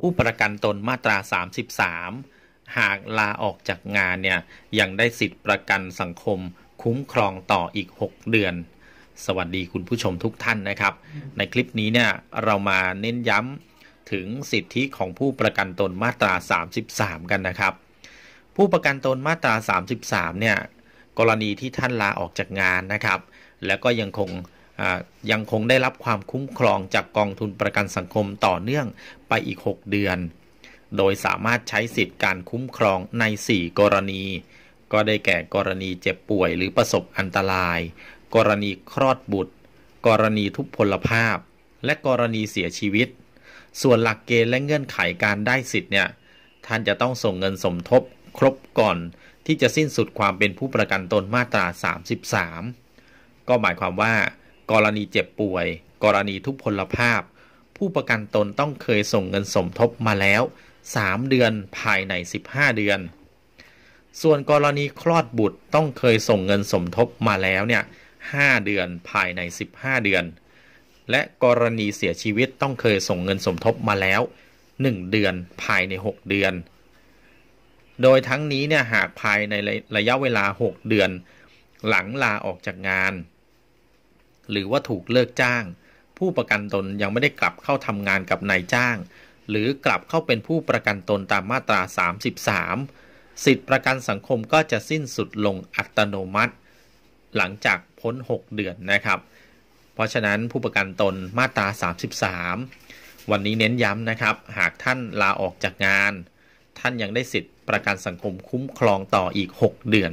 ผู้ประกันตนมาตรา 33 หากลาออกจากงานเนี่ยยังได้สิทธิประกันสังคมคุ้มครองต่ออีก 6 เดือน สวัสดีคุณผู้ชมทุกท่านนะครับ ในคลิปนี้เนี่ยเรามาเน้นย้ำถึงสิทธิของผู้ประกันตนมาตรา 33 กันนะครับ ผู้ประกันตนมาตรา 33เนี่ย กรณีที่ท่านลาออกจากงานนะครับ แล้วก็ยังคงยังคงได้รับความคุ้มครองจากกองทุนประกันสังคมต่อเนื่องไปอีก 6 เดือน โดยสามารถใช้สิทธิการคุ้มครองใน 4 กรณี ก็ได้แก่กรณีเจ็บป่วยหรือประสบอันตราย กรณีคลอดบุตร กรณีทุพพลภาพ และกรณีเสียชีวิต ส่วนหลักเกณฑ์และเงื่อนไขการได้สิทธิ์เนี่ย ท่านจะต้องส่งเงินสมทบครบก่อนที่จะสิ้นสุดความเป็นผู้ประกันตนมาตรา33ก็หมายความว่ากรณีเจ็บป่วยกรณีทุพพลภาพ ผู้ประกันตนต้องเคยส่งเงินสมทบมาแล้ว 3 เดือนภายใน 15 เดือน ส่วนกรณีคลอดบุตรต้องเคยส่งเงินสมทบมาแล้วเนี่ย5เดือนภายใน 15 เดือน และกรณีเสียชีวิตต้องเคยส่งเงินสมทบมาแล้ว 1 เดือนภายใน 6 เดือน โดยทั้งนี้เนี่ยหากภายในระยะเวลา 6 เดือน หลังลาออกจากงานหรือว่าถูกเลิกจ้าง ผู้ประกันตนยังไม่ได้กลับเข้าทำงานกับนายจ้าง หรือกลับเข้าเป็นผู้ประกันตนตามมาตรา 33 สิทธิประกันสังคมก็จะสิ้นสุดลงอัตโนมัติ หลังจากพ้น 6 เดือนนะครับ เพราะฉะนั้นผู้ประกันตนมาตรา 33 วันนี้เน้นย้ำนะครับหากท่านลาออกจากงาน ท่านยังได้สิทธิประกันสังคมคุ้มครองต่ออีก 6 เดือน